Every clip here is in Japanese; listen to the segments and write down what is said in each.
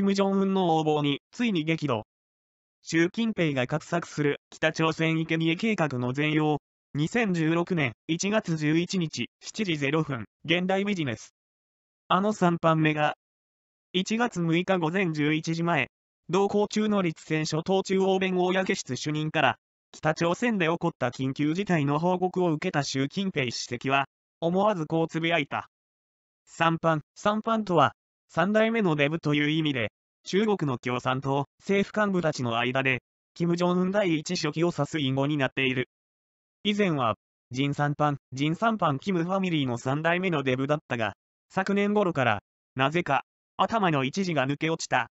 金正恩の横暴に、ついに激怒。習近平が画策する北朝鮮生贄計画の全容。2016年1月11日7時0分、現代ビジネス。あの3番目が、1月6日午前11時前、同行中の立選諸党中央弁公室主任から、北朝鮮で起こった緊急事態の報告を受けた習近平主席は、思わずこうつぶやいた。3番、3番とは、3代目のデブという意味で、中国の共産党、政府幹部たちの間で、金正恩第一書記を指す隠語になっている。以前は、ジンサンパン、ジンサンパンキムファミリーの3代目のデブだったが、昨年頃から、なぜか、頭の一時が抜け落ちた。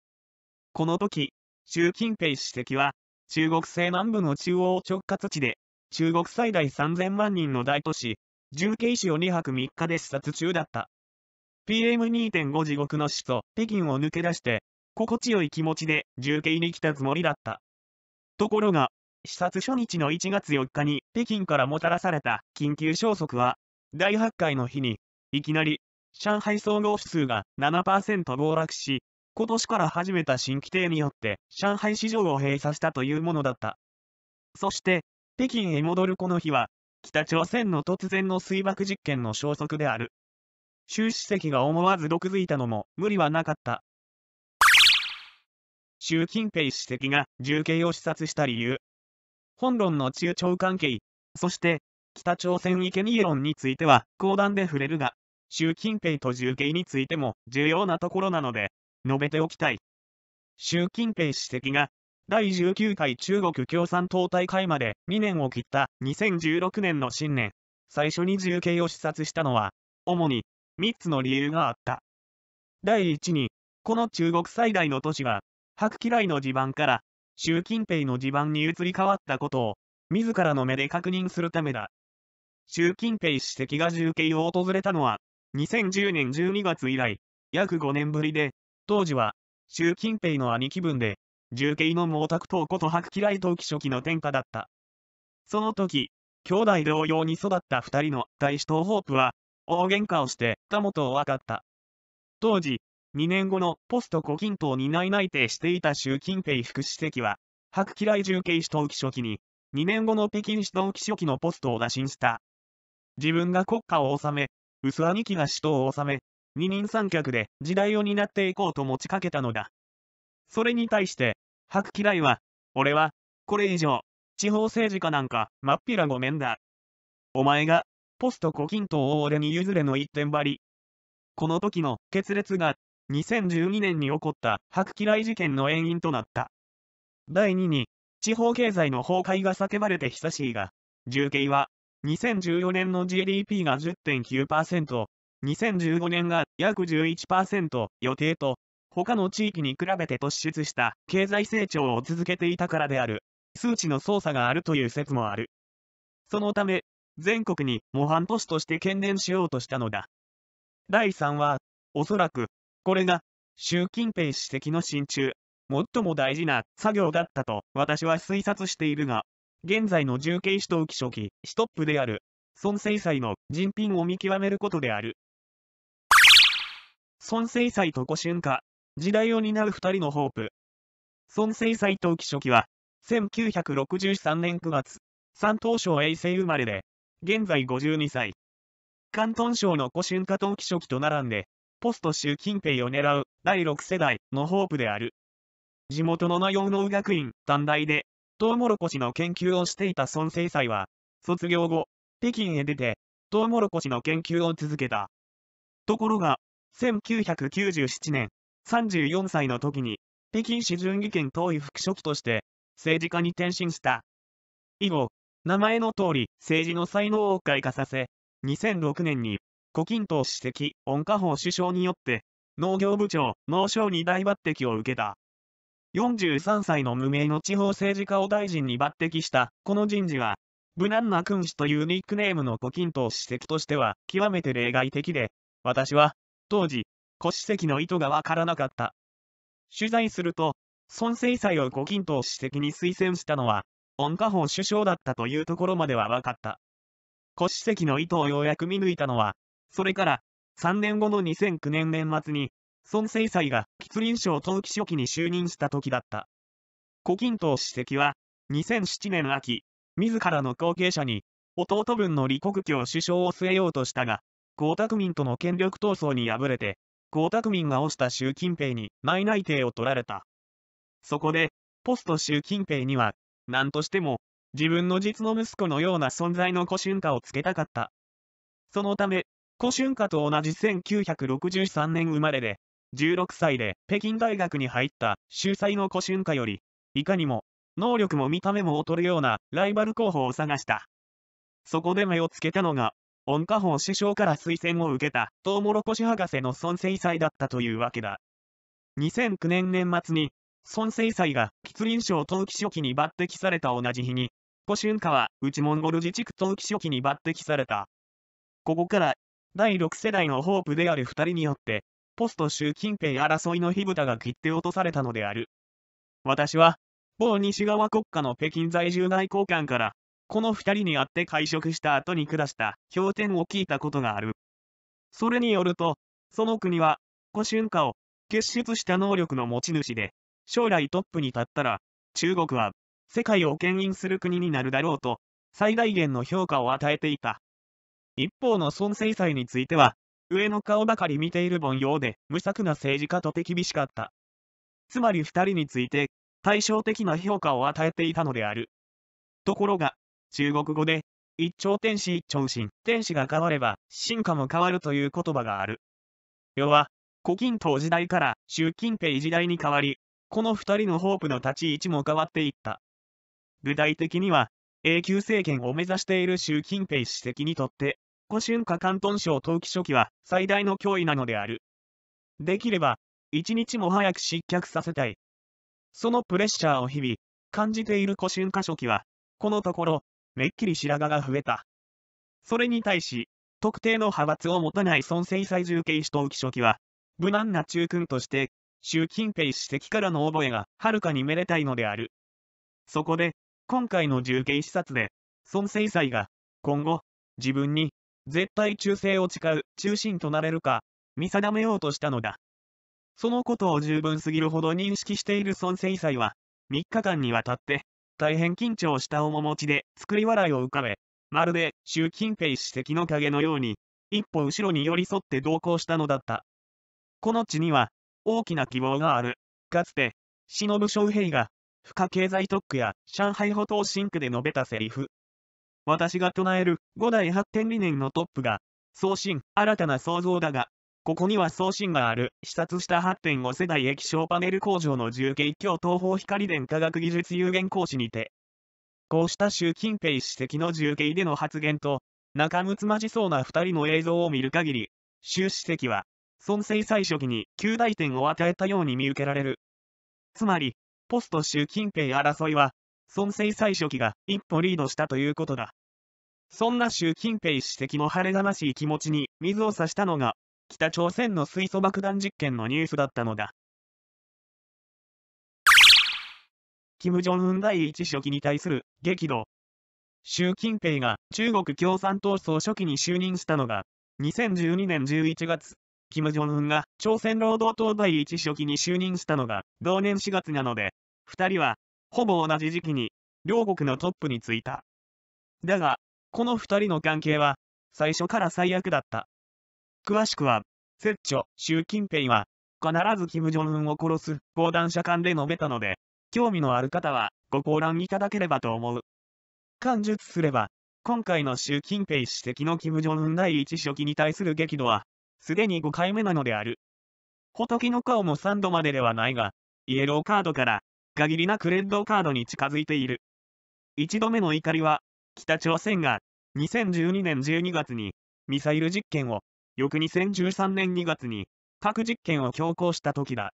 この時、習近平主席は、中国西南部の中央直轄地で、中国最大3000万人の大都市、重慶市を2泊3日で視察中だった。PM2.5 地獄の首都、北京を抜け出して、心地よい気持ちで重慶に来たつもりだった。ところが、視察初日の1月4日に北京からもたらされた緊急消息は、第8回の日に、いきなり、上海総合指数が7%暴落し、今年から始めた新規定によって上海市場を閉鎖したというものだった。そして、北京へ戻るこの日は、北朝鮮の突然の水爆実験の消息である。習主席が思わず毒づいたのも無理はなかった。習近平主席が重慶を視察した理由。本論の中朝関係、そして北朝鮮ケニ議論については講談で触れるが、習近平と重慶についても重要なところなので、述べておきたい。習近平主席が第19回中国共産党大会まで2年を切った2016年の新年、最初に重慶を視察したのは、主に3つの理由があった。第1に、この中国最大の都市は白嫌いの地盤から、習近平の地盤に移り変わったことを、自らの目で確認するためだ。習近平主席が重慶を訪れたのは、2010年12月以来、約5年ぶりで、当時は、習近平の兄貴分で、重慶の毛沢東こと白嫌い陶器初期の天下だった。その時、兄弟同様に育った二人の大使党ホープは、大喧嘩をして、田本を分かった。当時、2年後のポスト胡錦涛に内内定していた習近平副主席は、白機来重慶市都記初記に、2年後の北京市都記初記のポストを打診した。自分が国家を治め、薄兄貴が首都を治め、二人三脚で時代を担っていこうと持ちかけたのだ。それに対して、白機来は、俺は、これ以上、地方政治家なんか、まっぴらごめんだ。お前が、ポスト胡錦涛を俺に譲れの一点張り。この時の決裂が2012年に起こった白嫌い事件の原因となった。第2に、地方経済の崩壊が叫ばれて久しいが、重慶は、2014年の GDP が10.9%、2015年が約11%予定と、他の地域に比べて突出した経済成長を続けていたからである、数値の操作があるという説もある。そのため、全国に模範都市として懸念しようとしたのだ。第3は、おそらく、これが、習近平主席の進駐、最も大事な作業だったと私は推察しているが、現在の重慶首都浮初期、ストップである、孫正裁の人品を見極めることである。孫正裁と古春化、時代を担う二人のホープ。孫正裁と浮初期は、1963年9月、山東省衛星生まれで、現在52歳。広東省の古春化と浮初期と並んで、ポスト習近平を狙う第6世代のホープである。地元の名用農学院短大で、トウモロコシの研究をしていた孫正才は、卒業後、北京へ出て、トウモロコシの研究を続けた。ところが、1997年、34歳の時に、北京市準議権党委副書記として、政治家に転身した。以後、名前の通り、政治の才能を開花させ、2006年に胡錦涛主席、温家宝首相によって、農業部長、農省に大抜擢を受けた。43歳の無名の地方政治家を大臣に抜擢した、この人事は、無難な君主というニックネームの胡錦涛主席としては、極めて例外的で、私は、当時、胡主席の意図がわからなかった。取材すると、孫制裁を胡錦涛主席に推薦したのは、温家宝首相だったというところまでは分かった。胡主席の意図をようやく見抜いたのは、それから、3年後の2009年年末に、孫正才が吉林省冬季書記に就任した時だった。胡錦涛主席は、2007年秋、自らの後継者に、弟分の李克強首相を据えようとしたが、江沢民との権力闘争に敗れて、江沢民が推した習近平に内内定を取られた。そこで、ポスト習近平には、何としても、自分の実の息子のような存在の古春歌をつけたかった。そのため、古春夏と同じ1963年生まれで、16歳で北京大学に入った秀才の古春夏より、いかにも、能力も見た目も劣るようなライバル候補を探した。そこで目をつけたのが、温家宝師匠から推薦を受けたトウモロコシ博士の孫生祭だったというわけだ。2009年年末に、孫生祭が吉林省冬季初期に抜擢された同じ日に、古春夏は内モンゴル自治区冬季初期に抜擢された。ここから第6世代のホープである2人によって、ポスト習近平争いの火蓋が切って落とされたのである。私は、某西側国家の北京在住外交官から、この二人に会って会食した後に下した評点を聞いたことがある。それによると、その国は、古春夏を結出した能力の持ち主で、将来トップに立ったら、中国は、世界を牽引する国になるだろうと、最大限の評価を与えていた。一方の孫政裁については、上の顔ばかり見ている凡庸で、無策な政治家と手厳しかった。つまり二人について、対照的な評価を与えていたのである。ところが、中国語で、一朝天使一朝臣、天使が変われば、進化も変わるという言葉がある。要は、胡錦涛時代から習近平時代に変わり、この二人のホープの立ち位置も変わっていった。具体的には、永久政権を目指している習近平主席にとって、古春夏関東省冬季初期は最大の脅威なのである。できれば、一日も早く失脚させたい。そのプレッシャーを日々、感じている古春夏初期は、このところ、めっきり白髪が増えた。それに対し、特定の派閥を持たない孫正最重慶氏党記書記は、無難な中君として、習近平主席からの覚えがはるかにめでたいのである。そこで、今回の重慶視察で、孫正才が、今後、自分に、絶対忠誠を誓う、中心となれるか、見定めようとしたのだ。そのことを十分すぎるほど認識している孫正妻は、3日間にわたって、大変緊張した面持ちで作り笑いを浮かべ、まるで習近平主席の影のように、一歩後ろに寄り添って同行したのだった。この地には、大きな希望がある。かつて、忍将兵が、不可経済特区や上海保東新区で述べたセリフ。私が唱える五代発展理念のトップが、創新、新たな創造だが、ここには創新がある、視察した8.5世代液晶パネル工場の重慶京東方光電科学技術有限講師にて、こうした習近平主席の重慶での発言と、仲睦まじそうな2人の映像を見る限り、習主席は、孫政最初期に旧大点を与えたように見受けられる。つまり、ポスト習近平争いは、孫政最初期が一歩リードしたということだ。そんな習近平主席の晴れがましい気持ちに水を差したのが、北朝鮮の水素爆弾実験のニュースだったのだ。金正恩第一書記に対する激怒。習近平が中国共産党総書記に就任したのが、2012年11月、金正恩が朝鮮労働党第一書記に就任したのが同年4月なので、2人は、ほぼ同じ時期に、両国のトップに就いた。だが、この二人の関係は、最初から最悪だった。詳しくは、摂著、習近平は、必ず金正恩を殺す、講談社間で述べたので、興味のある方は、ご講覧いただければと思う。感述すれば、今回の習近平主席の金正恩第一書記に対する激怒は、すでに5回目なのである。仏の顔も3度までではないが、イエローカードから、限りなくレッドカードに近づいている。1度目の怒りは、北朝鮮が2012年12月にミサイル実験を、翌2013年2月に核実験を強行した時だ。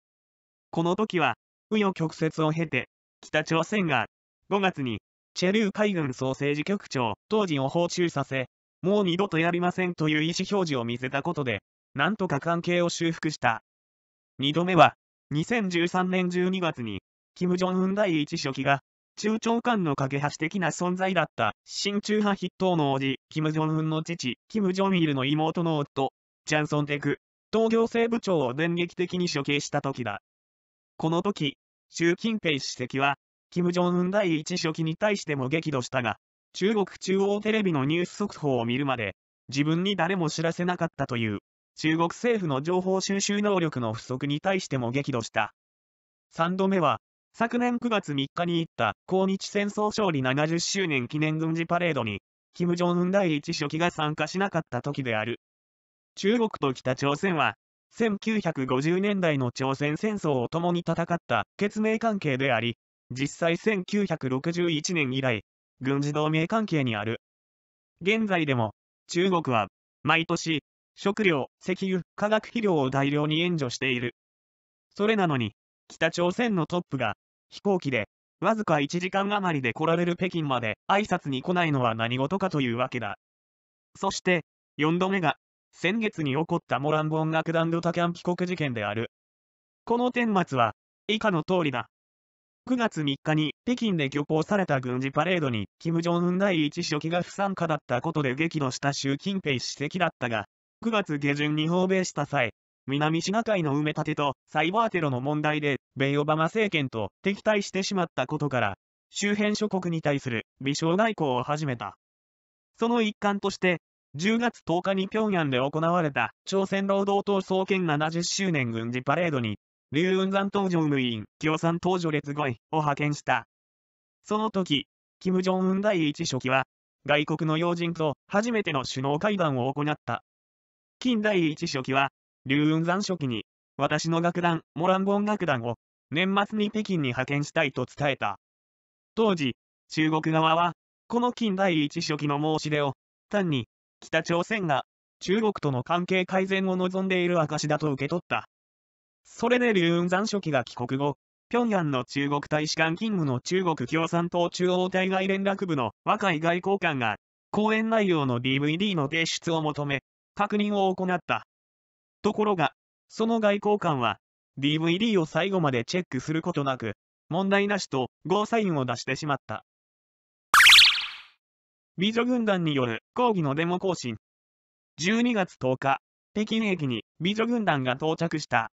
この時は、紆余曲折を経て、北朝鮮が5月にチェリュー海軍総政治局長当時を訪中させ、もう二度とやりませんという意思表示を見せたことで、なんとか関係を修復した。2度目は、2013年12月に、金正恩第一書記が、中朝間のけ橋的な存在だった、親中派筆頭の叔父、金正恩の父、金正日の妹の夫、ジャンソンテク、東行政部長を電撃的に処刑した時だ。この時、習近平主席は、金正恩第一書記に対しても激怒したが、中国中央テレビのニュース速報を見るまで、自分に誰も知らせなかったという、中国政府の情報収集能力の不足に対しても激怒した。3度目は、昨年9月3日に行った抗日戦争勝利70周年記念軍事パレードに、金正恩第一書記が参加しなかった時である。中国と北朝鮮は、1950年代の朝鮮戦争を共に戦った血盟関係であり、実際1961年以来、軍事同盟関係にある。現在でも、中国は、毎年、食料、石油、化学肥料を大量に援助している。それなのに、北朝鮮のトップが飛行機で、わずか1時間余りで来られる北京まで挨拶に来ないのは何事かというわけだ。そして、4度目が、先月に起こったモランボン楽団ドタキャン帰国事件である。この顛末は、以下の通りだ。9月3日に北京で挙港された軍事パレードに、金正恩第一書記が不参加だったことで激怒した習近平主席だったが、9月下旬に訪米した際、南シナ海の埋め立てとサイバーテロの問題で、米オバマ政権と敵対してしまったことから、周辺諸国に対する微小外交を始めた。その一環として、10月10日に平壌で行われた朝鮮労働党創建70周年軍事パレードに、龍雲山東常務員、共産党序列5位を派遣した。その時、金正恩第一書記は、外国の要人と初めての首脳会談を行った。金第一書記は、竜雲山初期に、私の楽団、モランボン楽団を、年末に北京に派遣したいと伝えた。当時、中国側は、この近代一初期の申し出を、単に、北朝鮮が、中国との関係改善を望んでいる証だと受け取った。それで竜雲山初期が帰国後、平壌の中国大使館勤務の中国共産党中央対外連絡部の若い外交官が、講演内容の DVD の提出を求め、確認を行った。ところが、その外交官は、DVD を最後までチェックすることなく、問題なしと、ゴーサインを出してしまった。美女軍団による抗議のデモ行進。12月10日、北京駅に美女軍団が到着した。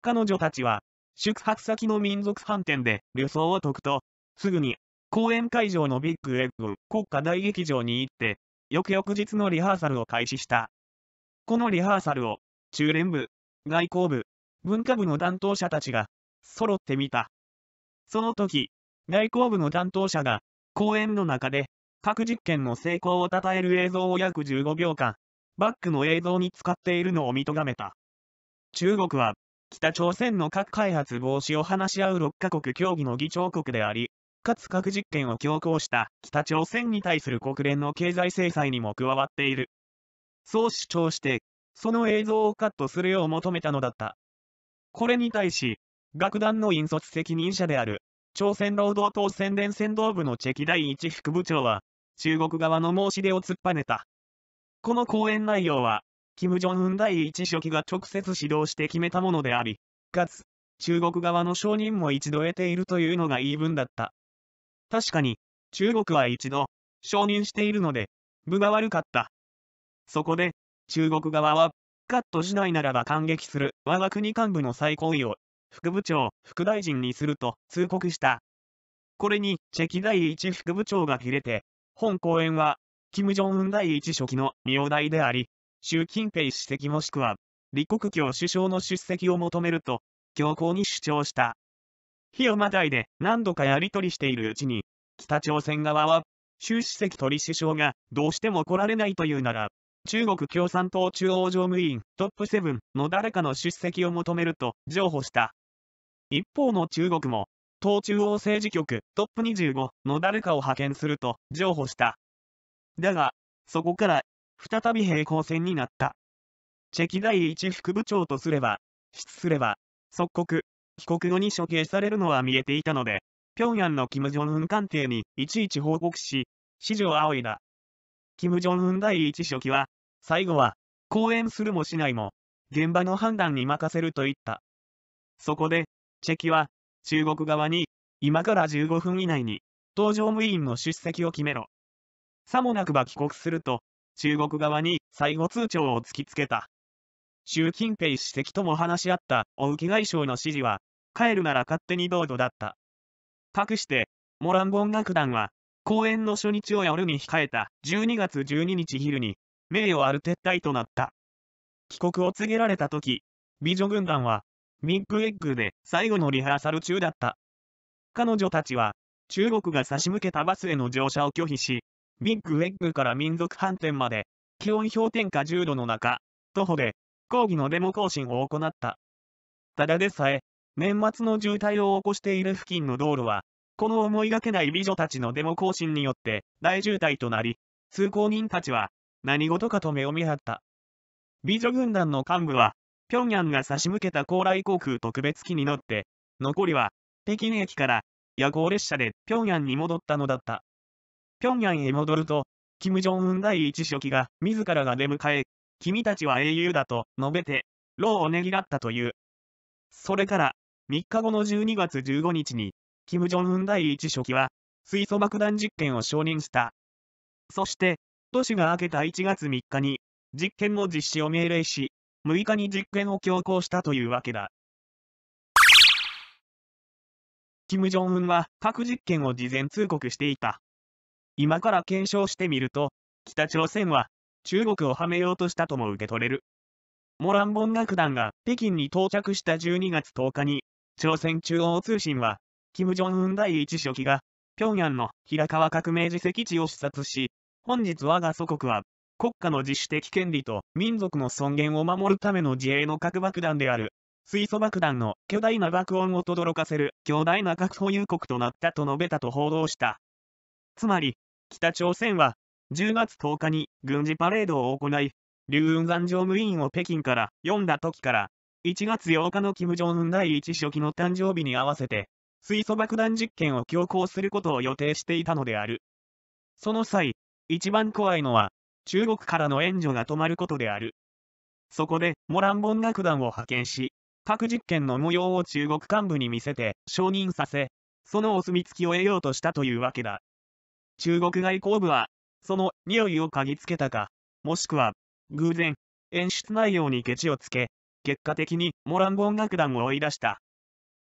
彼女たちは、宿泊先の民族飯店で旅装を解くと、すぐに、公演会場のビッグエッグ国家大劇場に行って、翌々日のリハーサルを開始した。このリハーサルを中連部、外交部、文化部の担当者たちが、揃ってみた。その時、外交部の担当者が、講演の中で、核実験の成功を称える映像を約15秒間、バックの映像に使っているのを見とがめた。中国は、北朝鮮の核開発防止を話し合う6カ国協議の議長国であり、かつ核実験を強行した北朝鮮に対する国連の経済制裁にも加わっている。そう主張して、その映像をカットするよう求めたのだった。これに対し、楽団の引率責任者である、朝鮮労働党宣伝先導部のチェキ第一副部長は、中国側の申し出を突っぱねた。この講演内容は、金正恩第一書記が直接指導して決めたものであり、かつ、中国側の承認も一度得ているというのが言い分だった。確かに、中国は一度、承認しているので、分が悪かった。そこで、中国側は、カットしないならば感激する、我が国幹部の最高位を、副部長、副大臣にすると通告した。これに、チェキ第一副部長が切れて、本講演は、金正恩第一書記の名代であり、習近平主席もしくは、李克強首相の出席を求めると、強硬に主張した。日をまたいで何度かやり取りしているうちに、北朝鮮側は、習主席鳥首相がどうしても来られないというなら、中国共産党中央常務委員トップ7の誰かの出席を求めると譲歩した。一方の中国も、党中央政治局トップ25の誰かを派遣すると譲歩した。だが、そこから再び平行線になった。チェキ第一副部長とすれば、失すれば、即刻、帰国後に処刑されるのは見えていたので、平壌の金正恩官邸にいちいち報告し、史上仰いだ。金正恩第一書記は、最後は、講演するもしないも、現場の判断に任せると言った。そこで、チェキは、中国側に、今から15分以内に、搭乗務員の出席を決めろ。さもなくば帰国すると、中国側に最後通帳を突きつけた。習近平主席とも話し合った大木外相の指示は、帰るなら勝手にどうぞだった。かくして、モランボン楽団は、公演の初日を夜に控えた12月12日昼に、名誉ある撤退となった。帰国を告げられた時、美女軍団は、ビッグエッグで最後のリハーサル中だった。彼女たちは、中国が差し向けたバスへの乗車を拒否し、ビッグエッグから民族反転まで、気温氷点下10度の中、徒歩で、抗議のデモ行進を行った。ただでさえ、年末の渋滞を起こしている付近の道路は、この思いがけない美女たちのデモ行進によって大渋滞となり、通行人たちは何事かと目を見張った。美女軍団の幹部は、平壌が差し向けた高麗航空特別機に乗って、残りは北京駅から夜行列車で平壌に戻ったのだった。平壌へ戻ると、金正恩第一書記が自らが出迎え、君たちは英雄だと述べて、労をねぎらったという。それから、3日後の12月15日に、金正恩第一書記は、水素爆弾実験を承認した。そして、年が明けた1月3日に、実験の実施を命令し、6日に実験を強行したというわけだ。金正恩は核実験を事前通告していた。今から検証してみると、北朝鮮は中国をはめようとしたとも受け取れる。モランボン楽団が北京に到着した12月10日に、朝鮮中央通信は金正恩第一書記が、平壌の平川革命自石地を視察し、本日我が祖国は、国家の自主的権利と民族の尊厳を守るための自衛の核爆弾である。水素爆弾の巨大な爆音を轟かせる強大な核保有国となったと述べたと報道した。つまり、北朝鮮は、10月10日に軍事パレードを行い、龍雲山乗務委員を北京から読んだ時から、1月8日の金正恩第一書記の誕生日に合わせて、水素爆弾実験を強行することを予定していたのである。その際、一番怖いのは、中国からの援助が止まることである。そこで、モランボン楽団を派遣し、核実験の模様を中国幹部に見せて承認させ、そのお墨付きを得ようとしたというわけだ。中国外交部は、その匂いを嗅ぎつけたか、もしくは、偶然、演出内容にケチをつけ、結果的にモランボン楽団を追い出した。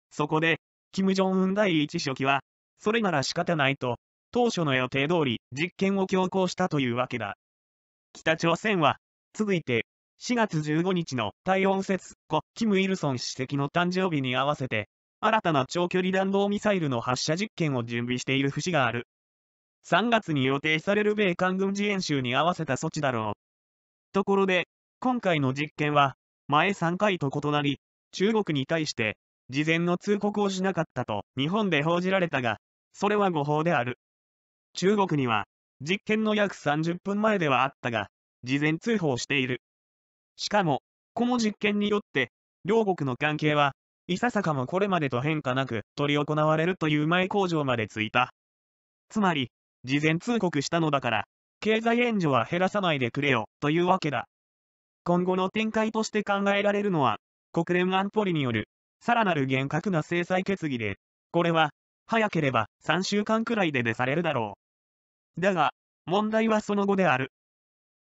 そこで、金正恩第一書記は、それなら仕方ないと、当初の予定通り実験を強行したというわけだ。北朝鮮は、続いて、4月15日の体温節故、キム・イルソン主席の誕生日に合わせて、新たな長距離弾道ミサイルの発射実験を準備している節がある。3月に予定される米韓軍事演習に合わせた措置だろう。ところで、今回の実験は、前3回と異なり、中国に対して、事前の通告をしなかったと日本で報じられたが、それは誤報である。中国には、実験の約30分前ではあったが、事前通報している。しかも、この実験によって、両国の関係は、いささかもこれまでと変化なく執り行われるという前工場までついた。つまり、事前通告したのだから、経済援助は減らさないでくれよ、というわけだ。今後の展開として考えられるのは、国連安保理によるさらなる厳格な制裁決議で、これは、早ければ3週間くらいで出されるだろう。だが、問題はその後である。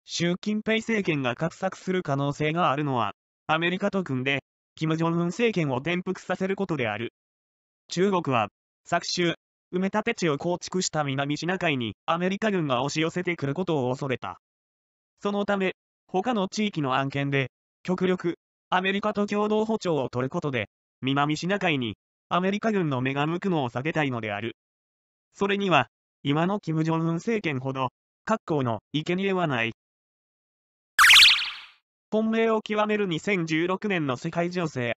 習近平政権が画策する可能性があるのは、アメリカと組んで、金正恩政権を転覆させることである。中国は、昨週、埋め立て地を構築した南シナ海にアメリカ軍が押し寄せてくることを恐れた。そのため、他の地域の案件で、極力、アメリカと共同歩調を取ることで、南シナ海に、アメリカ軍の目が向くのを避けたいのである。それには、今の金正恩政権ほど、格好の生贄はない。混迷を極める2016年の世界情勢。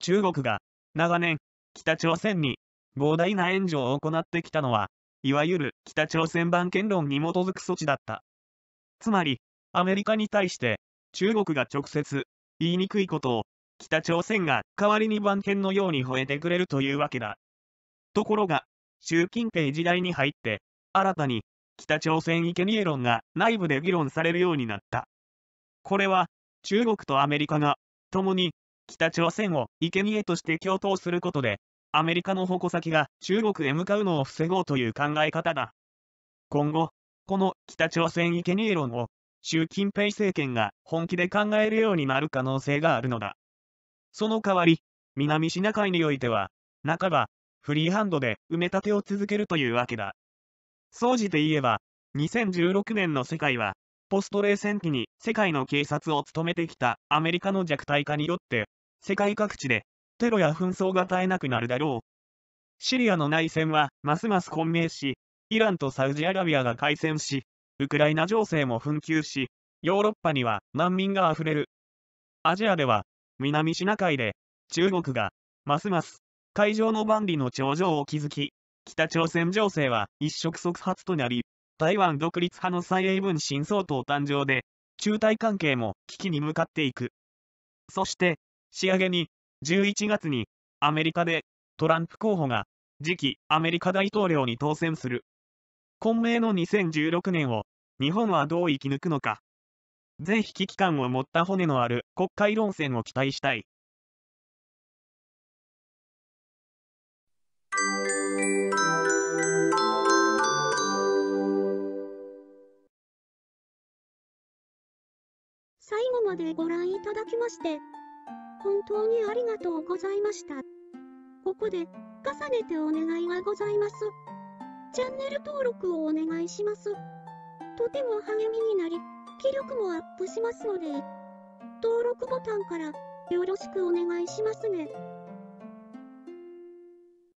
中国が、長年、北朝鮮に、膨大な援助を行ってきたのは、いわゆる北朝鮮版権論に基づく措置だった。つまり、アメリカに対して、中国が直接、言いにくいことを、北朝鮮が代わりに番犬のように吠えてくれるというわけだ。ところが、習近平時代に入って、新たに北朝鮮生贄論が内部で議論されるようになった。これは、中国とアメリカが、共に北朝鮮を生贄として共闘することで、アメリカの矛先が中国へ向かうのを防ごうという考え方だ。今後、この北朝鮮生贄論を、習近平政権が本気で考えるようになる可能性があるのだ。その代わり、南シナ海においては、半ば、フリーハンドで埋め立てを続けるというわけだ。総じて言えば、2016年の世界は、ポスト冷戦期に世界の警察を務めてきたアメリカの弱体化によって、世界各地でテロや紛争が絶えなくなるだろう。シリアの内戦はますます混迷し、イランとサウジアラビアが開戦し、ウクライナ情勢も紛糾し、ヨーロッパには難民が溢れる。アジアでは南シナ海で、中国が、ますます、海上の万里の長城を築き、北朝鮮情勢は一触即発となり、台湾独立派の蔡英文新総統誕生で、中台関係も危機に向かっていく。そして、仕上げに、11月に、アメリカで、トランプ候補が、次期アメリカ大統領に当選する。混迷の2016年を、日本はどう生き抜くのか。全危機感を持った骨のある国会論戦を期待したい。最後までご覧いただきまして、本当にありがとうございました。ここで、重ねてお願いがございます。チャンネル登録をお願いします。とても励みになり、気力もアップしますので、登録ボタンからよろしくお願いしますね。